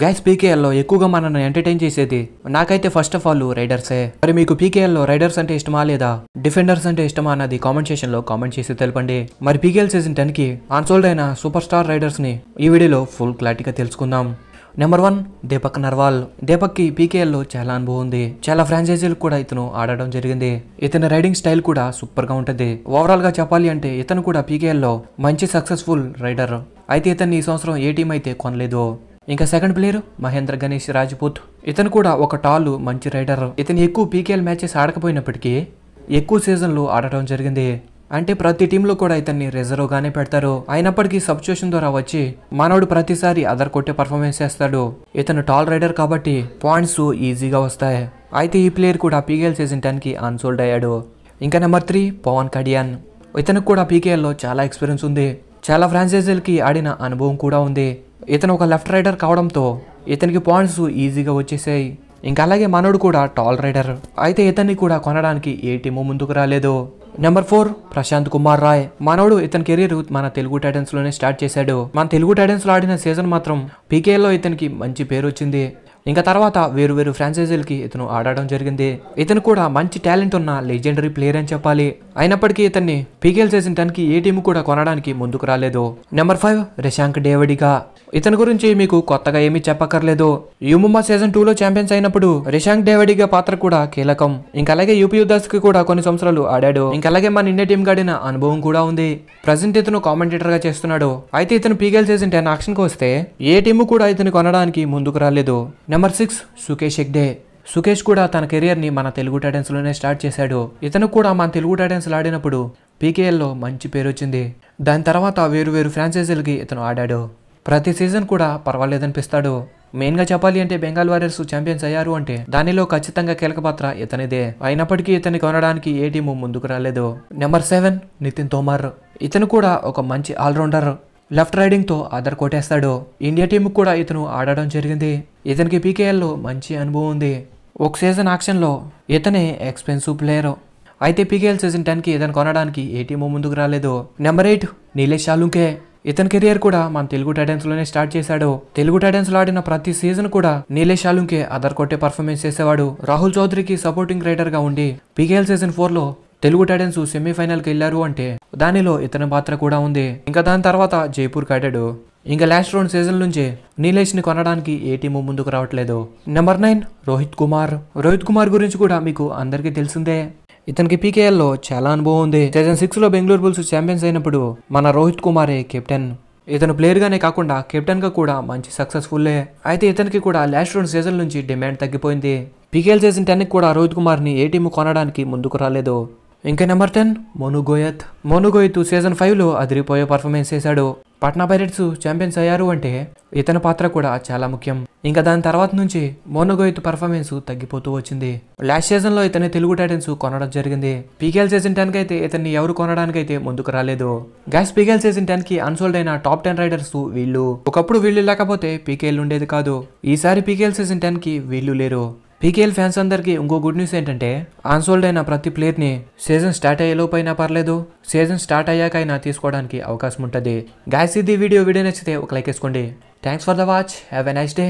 guys పీకేఎల్లో ఎక్కువగా మనల్ని entertain చేసేది నాకైతే ఫస్ట్ ఆఫ్ ఆల్ రైడర్సే మరి మీకు పీకేఎల్లో రైడర్స్ అంటే ఇష్టమా లేదా డిఫెండర్స్ అంటే ఇష్టమా అన్నది కామెంట్ సెషన్ లో కామెంట్ చేసి తెలపండి మరి పీకేఎల్ సీజన్ టెన్ కి ఆన్సోల్డ్ అయిన సూపర్ స్టార్ రైడర్స్ ని ఈ వీడియోలో ఫుల్ క్లారిటీగా తెలుసుకుందాం నెంబర్ వన్ దీపక్ నర్వాల్ దీపక్కి పీకేఎల్లో చాలా అనుభవం ఉంది చాలా ఫ్రాంచైజీలు కూడా ఇతను ఆడడం జరిగింది ఇతని రైడింగ్ స్టైల్ కూడా సూపర్ గా ఉంటుంది ఓవరాల్ గా చెప్పాలి అంటే ఇతను కూడా పీకేఎల్లో మంచి సక్సెస్ఫుల్ రైడర్ అయితే ఇతన్ని ఈ సంవత్సరం ఏ టీం అయితే కొనలేదు ఇంకా సెకండ్ ప్లేయర్ మహేంద్ర గణేష్ రాజ్పూత్ ఇతను కూడా ఒక టాల్ మంచి రైడర్ ఇతను ఎక్కువ పీకేఎల్ మ్యాచెస్ ఆడకపోయినప్పటికీ ఎక్కువ సీజన్లో ఆడటం జరిగింది అంటే ప్రతి టీంలో కూడా ఇతన్ని రిజర్వ్గానే పెడతారు అయినప్పటికీ సబ్స్టిట్యూషన్ ద్వారా వచ్చి మానవుడు ప్రతిసారి అదర్ కొట్టే పర్ఫార్మెన్స్ చేస్తాడు ఇతను టాల్ రైడర్ కాబట్టి పాయింట్స్ ఈజీగా వస్తాయి అయితే ఈ ప్లేయర్ కూడా పీకేఎల్ సీజన్ టెన్కి అన్సోల్డ్ అయ్యాడు ఇంకా నెంబర్ త్రీ పవన్ కడియాన్ ఇతనికి కూడా పీకేఎల్లో చాలా ఎక్స్పీరియన్స్ ఉంది చాలా ఫ్రాంచైజీలకి ఆడిన అనుభవం కూడా ఉంది ఇతను ఒక లెఫ్ట్ రైడర్ కావడంతో ఇతనికి పాయింట్స్ ఈజీగా వచ్చేసాయి ఇంకా అలాగే మనోడు కూడా టాల్ రైడర్ అయితే ఇతన్ని కూడా కొనడానికి ఏ టీము ముందుకు రాలేదు నెంబర్ ఫోర్ ప్రశాంత్ కుమార్ రాయ్ మనోడు ఇతని కెరీర్ మన తెలుగు టైటన్స్ లోనే స్టార్ట్ చేశాడు మన తెలుగు టైటన్స్ లో ఆడిన సీజన్ మాత్రం పీకేలో ఇతనికి మంచి పేరు వచ్చింది ఇంకా తర్వాత వేరు వేరు ఫ్రాంచైజీలకి ఇతను ఆడడం జరిగింది ఇతను కూడా మంచి టాలెంట్ ఉన్న లెజెండరీ ప్లేయర్ అని చెప్పాలి అయినప్పటికీ ఇతన్ని పీకేల్ చేసిన టన్కి ఏ టీం కూడా కొనడానికి ముందుకు రాలేదు నెంబర్ ఫైవ్ రిశాంక్ డేవడిగా ఇతని గురించి మీకు కొత్తగా ఏమీ చెప్పక్కర్లేదు యుముమా సీజన్ టూలో ఛాంపియన్స్ అయినప్పుడు రిషాంక్ డేవిడిగా పాత్ర కూడా కీలకం ఇంకా అలాగే యూపీ యుద్ధాస్ కి కూడా కొన్ని సంవత్సరాలు ఆడాడు ఇంకా అలాగే మన ఇండియా టీం గాడిన అనుభవం కూడా ఉంది ప్రజెంట్ ఇతను కామెంటేటర్ గా చేస్తున్నాడు అయితే ఇతను పీగల్ సీజన్ టెన్ ఆక్షన్కి వస్తే ఏ టీము కూడా ఇతను కొనడానికి ముందుకు రాలేదు నెంబర్ సిక్స్ సుకేష్ హెగ్డే సుకేష్ కూడా తన కెరియర్ని మన తెలుగు లోనే స్టార్ట్ చేశాడు ఇతను కూడా మన తెలుగు టైటన్స్లో ఆడినప్పుడు పీకేఎల్లో మంచి పేరు వచ్చింది దాని తర్వాత వేరు వేరు ఫ్రాంచైజీలకి ఇతను ఆడాడు ప్రతి సీజన్ కూడా పర్వాలేదనిపిస్తాడు మెయిన్గా చెప్పాలి అంటే బెంగాల్ వారియర్స్ ఛాంపియన్స్ అయ్యారు అంటే దానిలో ఖచ్చితంగా కీలక పాత్ర ఇతనిదే అయినప్పటికీ ఇతని కొనడానికి ఏ టీము ముందుకు రాలేదు నెంబర్ సెవెన్ నితిన్ తోమర్ ఇతను కూడా ఒక మంచి ఆల్రౌండర్ లెఫ్ట్ రైడింగ్తో ఆధార్ కొట్టేస్తాడు ఇండియా టీం కూడా ఇతను ఆడడం జరిగింది ఇతనికి పీకేఎల్లో మంచి అనుభవం ఉంది ఒక సీజన్ ఆక్షన్లో ఇతనే ఎక్స్పెన్సివ్ ప్లేయర్ అయితే పీకేఎల్ సీజన్ టెన్కి ఇతను కొనడానికి ఏ టీము ముందుకు రాలేదు నెంబర్ ఎయిట్ నీలేష్ షాలుంకే ఇతని కెరియర్ కూడా మన తెలుగు టైటన్స్ లోనే స్టార్ట్ చేశాడు తెలుగు టైటన్స్ లో ఆడిన ప్రతి సీజన్ కూడా నీలేష్ ఆలుంకే అదర్ కొట్టే పర్ఫార్మెన్స్ చేసేవాడు రాహుల్ చౌదరికి సపోర్టింగ్ రైటర్ గా ఉండి పీకేఎల్ సీజన్ ఫోర్ లో తెలుగు టైటన్స్ కి వెళ్ళారు అంటే దానిలో ఇతని పాత్ర కూడా ఉంది ఇంకా దాని తర్వాత జైపూర్ కాడాడు ఇంకా లాస్ట్ రౌండ్ సీజన్ నుంచి నీలేష్ని కొనడానికి ఏ టీము ముందుకు రావట్లేదు నెంబర్ నైన్ రోహిత్ కుమార్ రోహిత్ కుమార్ గురించి కూడా మీకు అందరికీ తెలిసిందే ఇతనికి పీకేఎల్లో చాలా అనుభవం ఉంది సీజన్ సిక్స్లో బెంగళూరు బుల్స్ ఛాంపియన్స్ అయినప్పుడు మన రోహిత్ కుమారే కెప్టెన్ ఇతను ప్లేయర్గానే కాకుండా కెప్టెన్గా కూడా మంచి సక్సెస్ఫుల్లే అయితే ఇతనికి కూడా లాస్ట్ రెండు సీజన్ నుంచి డిమాండ్ తగ్గిపోయింది పీకేఎల్ సీజన్ టెన్కి కూడా రోహిత్ కుమార్ని ఏ టీము కొనడానికి ముందుకు రాలేదు ఇంకా number ten Monu Goyat Monu Goyat season ఫైవ్లో అదిరిపోయే పర్ఫార్మెన్స్ చేశాడు పట్నా పైరెట్స్ ఛాంపియన్స్ అయ్యారు అంటే ఇతని పాత్ర కూడా చాలా ముఖ్యం ఇంకా దాని తర్వాత నుంచి మోనగోయిత్ పర్ఫార్మెన్స్ తగ్గిపోతూ వచ్చింది లాస్ట్ సీజన్లో ఇతని తెలుగు టైటన్స్ కొనడం జరిగింది పీకేఎల్ సీజన్ టెన్ అయితే ఇతన్ని ఎవరు కొనడానికైతే ముందుకు రాలేదు గ్యాస్ పీకేఎల్ సీజన్ టెన్ కి అన్సోల్డ్ అయిన టాప్ టెన్ రైడర్స్ వీళ్ళు ఒకప్పుడు వీళ్ళు లేకపోతే పీకేఎల్ ఉండేది కాదు ఈసారి పీకేఎల్ సీజన్ టెన్ కి వీళ్ళు లేరు పీకేఎల్ ఫ్యాన్స్ అందరికీ ఇంకో గుడ్ న్యూస్ ఏంటంటే ఆన్సోల్డ్ అయిన ప్రతి ప్లేయర్ని సీజన్ స్టార్ట్ అయ్యేలోపైనా పర్లేదు సీజన్ స్టార్ట్ అయ్యాకైనా తీసుకోవడానికి అవకాశం ఉంటుంది గ్యాస్ ఇది వీడియో వీడియో నచ్చితే ఒక లైక్ వేసుకోండి thanks for the watch have a nice day